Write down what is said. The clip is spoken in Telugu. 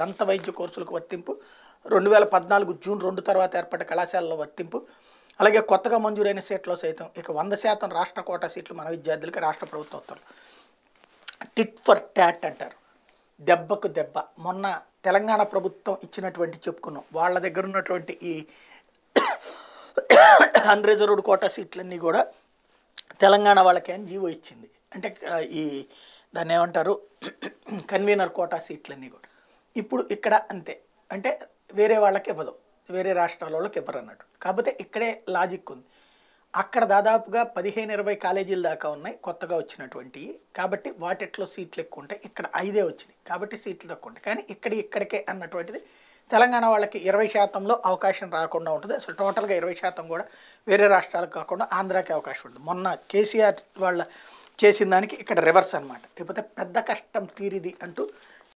దంత వైద్య కోర్సులకు వర్తింపు రెండు వేల పద్నాలుగు జూన్ రెండు తర్వాత ఏర్పడ్డ కళాశాలలో వర్తింపు అలాగే కొత్తగా మంజూరైన సీట్లో సైతం ఇక వంద శాతం రాష్ట్ర కోటా సీట్లు మన విద్యార్థులకి రాష్ట్ర ప్రభుత్వం ఉత్తర్వులు టిట్ ఫర్ ట్యాట్ అంటారు దెబ్బకు దెబ్బ మొన్న తెలంగాణ ప్రభుత్వం ఇచ్చినటువంటి చెప్పుకున్నాం వాళ్ళ దగ్గర ఉన్నటువంటి ఈ అన్రిజర్వ్డ్ కోటా సీట్లన్నీ కూడా తెలంగాణ వాళ్ళకి అని జీవో ఇచ్చింది అంటే ఈ దాన్ని ఏమంటారు కన్వీనర్ కోటా సీట్లన్నీ కూడా ఇప్పుడు ఇక్కడ అంతే అంటే వేరే వాళ్ళకి ఇవ్వదు వేరే రాష్ట్రాల వాళ్ళకి ఇవ్వరు అన్నట్టు కాకపోతే ఇక్కడే లాజిక్ ఉంది అక్కడ దాదాపుగా పదిహేను ఇరవై కాలేజీల దాకా ఉన్నాయి కొత్తగా వచ్చినటువంటి కాబట్టి వాటిట్లో సీట్లు ఎక్కువ ఉంటాయి ఇక్కడ ఐదే వచ్చినాయి కాబట్టి సీట్లు తక్కువ ఉంటాయి కానీ ఇక్కడ ఇక్కడికే అన్నటువంటిది తెలంగాణ వాళ్ళకి ఇరవై శాతంలో అవకాశం రాకుండా ఉంటుంది అసలు టోటల్గా ఇరవై శాతం కూడా వేరే రాష్ట్రాలకు కాకుండా ఆంధ్రాకి అవకాశం ఉంటుంది మొన్న కేసీఆర్ వాళ్ళ చేసిన దానికి ఇక్కడ రివర్స్ అనమాట లేకపోతే పెద్ద కష్టం తీరిది అంటూ